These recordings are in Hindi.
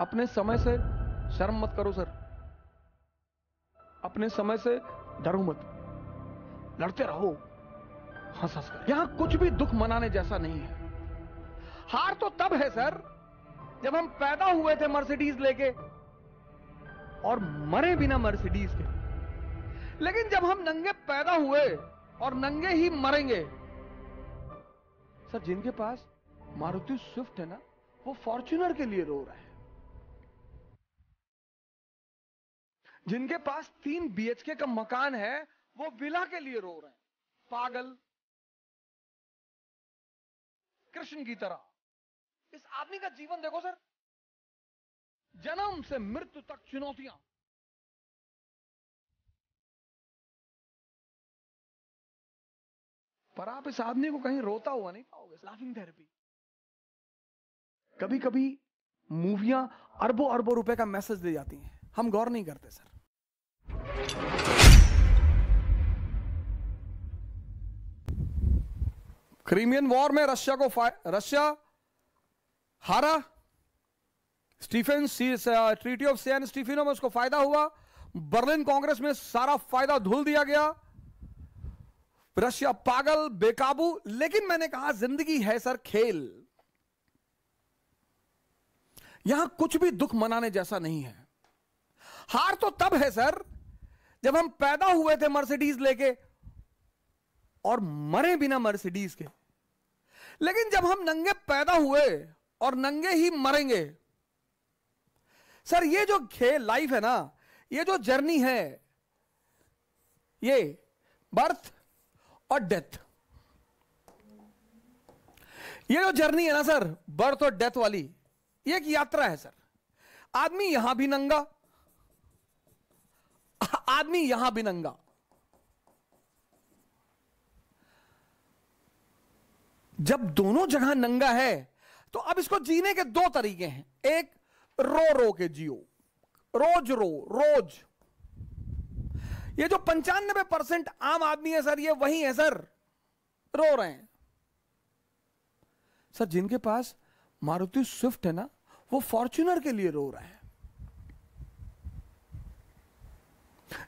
अपने समय से शर्म मत करो सर अपने समय से डरो मत लड़ते रहो हंस हंस कर यहां कुछ भी दुख मनाने जैसा नहीं है हार तो तब है सर जब हम पैदा हुए थे मर्सिडीज लेके और मरे बिना मर्सिडीज के लेकिन जब हम नंगे पैदा हुए और नंगे ही मरेंगे सर जिनके पास मारुति स्विफ्ट है ना वो फॉर्च्यूनर के लिए रो रहे हैं जिनके पास तीन बीएचके का मकान है वो विला के लिए रो रहे हैं पागल कृष्ण की तरह इस आदमी का जीवन देखो सर जन्म से मृत्यु तक चुनौतियां पर आप इस आदमी को कहीं रोता हुआ नहीं पाओगे लाफिंग थेरेपी कभी कभी मूवियां अरबों अरबों रुपए का मैसेज दे जाती हैं हम गौर नहीं करते सर क्रीमियन वॉर में रशिया को रशिया हारा Stephen treaty of San Stefano में उसको फायदा हुआ बर्लिन कांग्रेस में सारा फायदा धुल दिया गया रशिया पागल बेकाबू लेकिन मैंने कहा जिंदगी है सर खेल यहां कुछ भी दुख मनाने जैसा नहीं है हार तो तब है सर जब हम पैदा हुए थे मर्सिडीज लेके और मरे बिना मर्सिडीज के लेकिन जब हम नंगे पैदा हुए और नंगे ही मरेंगे सर ये जो खेल लाइफ है ना ये जो जर्नी है ये बर्थ और डेथ ये जो जर्नी है ना सर बर्थ और डेथ वाली ये एक यात्रा है सर आदमी यहां भी नंगा आदमी यहां भी नंगा जब दोनों जगह नंगा है तो अब इसको जीने के दो तरीके हैं एक रो रो के जियो रोज रो रोज ये जो पंचानबे परसेंट आम आदमी है सर ये वही है सर रो रहे हैं सर जिनके पास मारुति स्विफ्ट है ना वो फॉर्च्यूनर के लिए रो रहे हैं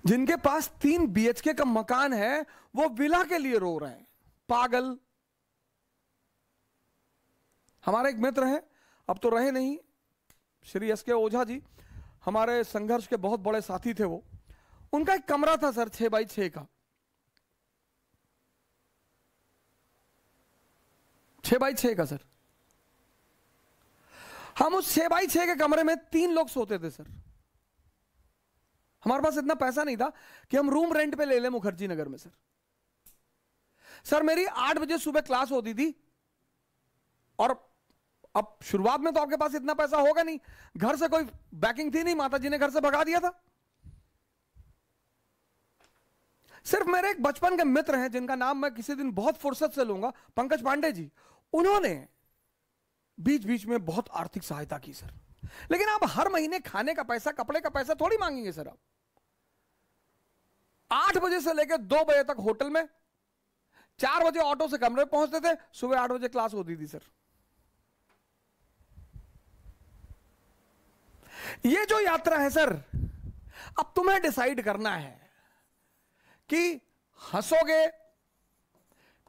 जिनके पास तीन बीएचके का मकान है वो विला के लिए रो रहे हैं पागल हमारा एक मित्र है अब तो रहे नहीं श्री एस के ओझा जी हमारे संघर्ष के बहुत बड़े साथी थे वो उनका एक कमरा था सर छह बाई छह का छह बाई छह का सर हम उस छह बाई छह के कमरे में तीन लोग सोते थे सर हमारे पास इतना पैसा नहीं था कि हम रूम रेंट पे ले लें मुखर्जी नगर में सर सर मेरी आठ बजे सुबह क्लास होती थी और अब शुरुआत में तो आपके पास इतना पैसा होगा नहीं घर से कोई बैकिंग थी नहीं माता जी ने घर से भगा दिया था सिर्फ मेरे एक बचपन के मित्र हैं जिनका नाम मैं किसी दिन बहुत फुर्सत से लूंगा पंकज पांडे जी उन्होंने बीच बीच में बहुत आर्थिक सहायता की सर लेकिन आप हर महीने खाने का पैसा कपड़े का पैसा थोड़ी मांगेंगे सर आप आठ बजे से लेकर दो बजे तक होटल में चार बजे ऑटो से कमरे पहुंचते थे सुबह आठ बजे क्लास होती थी सर ये जो यात्रा है सर अब तुम्हें डिसाइड करना है कि हंसोगे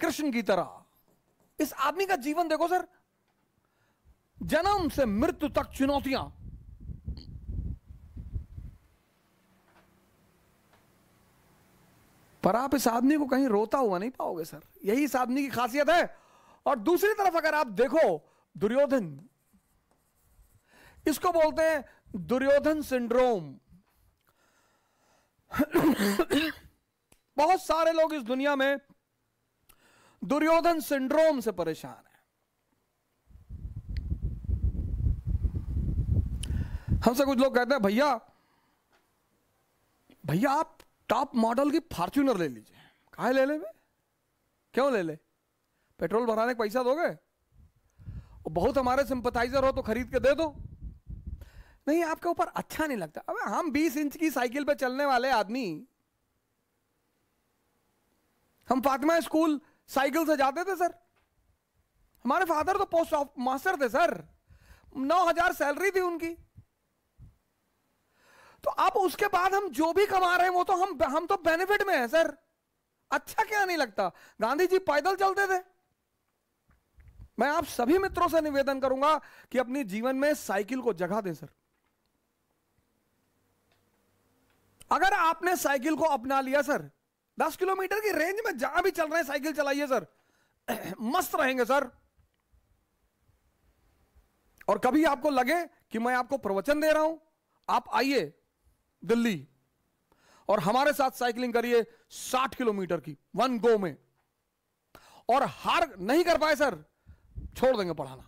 कृष्ण की तरह इस आदमी का जीवन देखो सर जन्म से मृत्यु तक चुनौतियां पर आप इस आदमी को कहीं रोता हुआ नहीं पाओगे सर यही इस आदमी की खासियत है और दूसरी तरफ अगर आप देखो दुर्योधन इसको बोलते हैं दुर्योधन सिंड्रोम बहुत सारे लोग इस दुनिया में दुर्योधन सिंड्रोम से परेशान हैं हमसे कुछ लोग कहते हैं भैया भैया आप टॉप मॉडल की फॉर्च्यूनर ले लीजिए कहा ले ले क्यों ले ले पेट्रोल भराने का पैसा दोगे और बहुत हमारे सिंपथाइजर हो तो खरीद के दे दो नहीं आपके ऊपर अच्छा नहीं लगता अब हम 20 इंच की साइकिल पे चलने वाले आदमी हम फातिमा स्कूल साइकिल से जाते थे सर हमारे फादर तो पोस्ट ऑफ मास्टर थे सर नौ हजार सैलरी थी उनकी तो अब उसके बाद हम जो भी कमा रहे हैं वो तो हम हम तो बेनिफिट में है सर अच्छा क्या नहीं लगता गांधी जी पैदल चलते थे मैं आप सभी मित्रों से निवेदन करूंगा कि अपने जीवन में साइकिल को जगह दें सर अगर आपने साइकिल को अपना लिया सर दस किलोमीटर की रेंज में जहां भी चल रहे हैं साइकिल चलाइए सर मस्त रहेंगे सर और कभी आपको लगे कि मैं आपको प्रवचन दे रहा हूं आप आइए दिल्ली और हमारे साथ साइकिलिंग करिए 60 किलोमीटर की वन गो में और हार नहीं कर पाए सर छोड़ देंगे पढ़ाना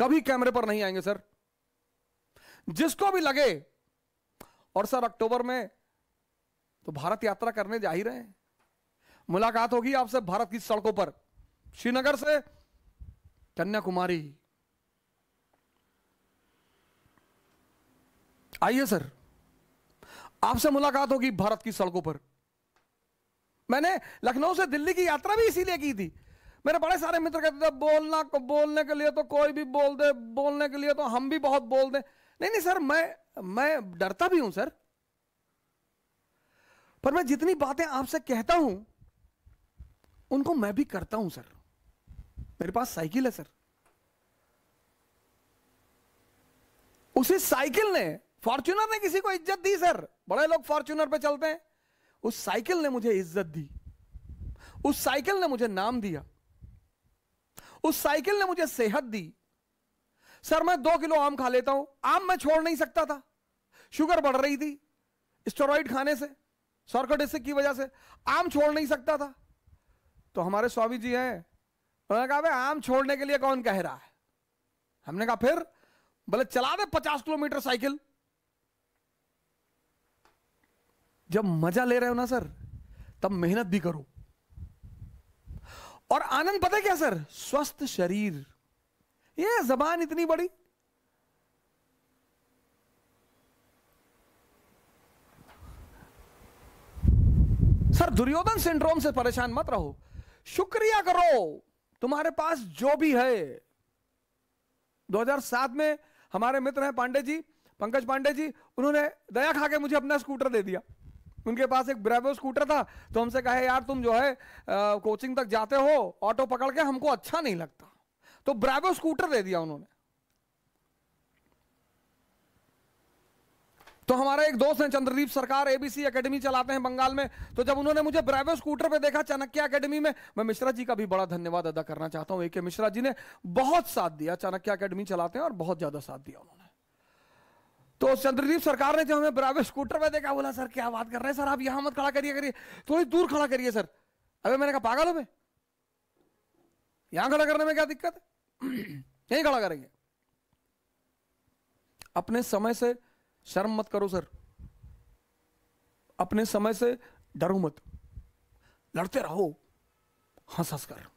कभी कैमरे पर नहीं आएंगे सर जिसको भी लगे और सर अक्टूबर में तो भारत यात्रा करने जा ही रहे हैं मुलाकात होगी आपसे भारत की सड़कों पर श्रीनगर से कन्याकुमारी आइए सर आपसे मुलाकात होगी भारत की सड़कों पर मैंने लखनऊ से दिल्ली की यात्रा भी इसीलिए की थी मेरे बड़े सारे मित्र कहते थे बोलना बोलने के लिए तो कोई भी बोल दे बोलने के लिए तो हम भी बहुत बोल दें नहीं नहीं सर मैं मैं डरता भी हूं सर पर मैं जितनी बातें आपसे कहता हूं उनको मैं भी करता हूं सर मेरे पास साइकिल है सर उसी साइकिल ने फॉर्च्यूनर ने किसी को इज्जत दी सर बड़े लोग फॉर्च्यूनर पे चलते हैं उस साइकिल ने मुझे इज्जत दी उस साइकिल ने मुझे नाम दिया उस साइकिल ने मुझे सेहत दी सर मैं दो किलो आम खा लेता हूं आम मैं छोड़ नहीं सकता था शुगर बढ़ रही थी स्टेरॉइड खाने से सॉर्कोटिसिक की वजह से आम छोड़ नहीं सकता था तो हमारे स्वामी जी हैं उन्होंने कहा भाई आम छोड़ने के लिए कौन कह रहा है हमने कहा फिर बोले चला दे पचास किलोमीटर साइकिल जब मजा ले रहे हो ना सर तब मेहनत भी करो और आनंद पता क्या सर स्वस्थ शरीर ये जबान इतनी बड़ी सर दुर्योधन सिंड्रोम से परेशान मत रहो शुक्रिया करो तुम्हारे पास जो भी है 2007 में हमारे मित्र हैं पांडे जी पंकज पांडे जी उन्होंने दया खा के मुझे अपना स्कूटर दे दिया उनके पास एक ब्रेवो स्कूटर था तो हमसे कहे यार तुम जो है आ, कोचिंग तक जाते हो ऑटो पकड़ के हमको अच्छा नहीं लगता तो ब्रेवो स्कूटर दे दिया उन्होंने तो हमारा एक दोस्त है चंद्रदीप सरकार एबीसी एकेडमी चलाते हैं बंगाल में तो जब उन्होंने मुझे ब्रेवो स्कूटर पे देखा चाणक्य एकेडमी में मैं मिश्रा जी का भी बड़ा धन्यवाद अदा करना चाहता हूं ए के मिश्रा जी ने बहुत साथ दिया चाणक्य एकेडमी चलाते हैं और बहुत ज्यादा साथ दिया उन्होंने तो चंद्रदीप सरकार ने जब हमें बराबर स्कूटर पे देखा बोला सर क्या बात कर रहे हैं सर आप यहां मत खड़ा करिए करिए थोड़ी दूर खड़ा करिए सर अबे मैंने कहा पागल हो मैं यहां खड़ा करने में क्या दिक्कत है यहीं खड़ा करेंगे अपने समय से शर्म मत करो सर अपने समय से डरो मत लड़ते रहो हंस हंस कर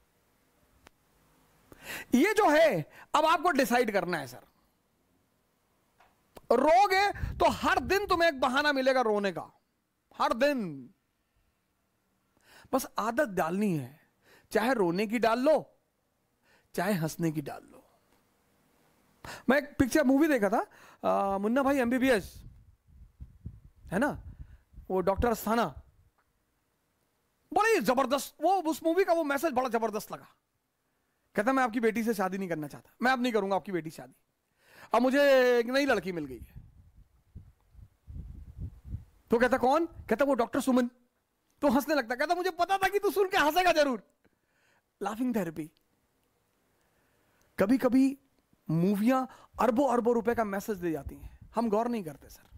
ये जो है अब आपको डिसाइड करना है सर रोगे तो हर दिन तुम्हें एक बहाना मिलेगा रोने का हर दिन बस आदत डालनी है चाहे रोने की डाल लो चाहे हंसने की डाल लो मैं एक पिक्चर मूवी देखा था आ, मुन्ना भाई एमबीबीएस है ना वो डॉक्टर अस्थाना बड़ी जबरदस्त वो उस मूवी का वो मैसेज बड़ा जबरदस्त लगा कहता मैं आपकी बेटी से शादी नहीं करना चाहता मैं अब नहीं करूंगा आपकी बेटी शादी अब मुझे एक नई लड़की मिल गई है तो कहता कौन कहता वो डॉक्टर सुमन तो हंसने लगता कहता मुझे पता था कि तू सुन के हंसेगा जरूर लाफिंग थेरेपी कभी कभी मूवियां अरबों अरबों रुपए का मैसेज दे जाती हैं हम गौर नहीं करते सर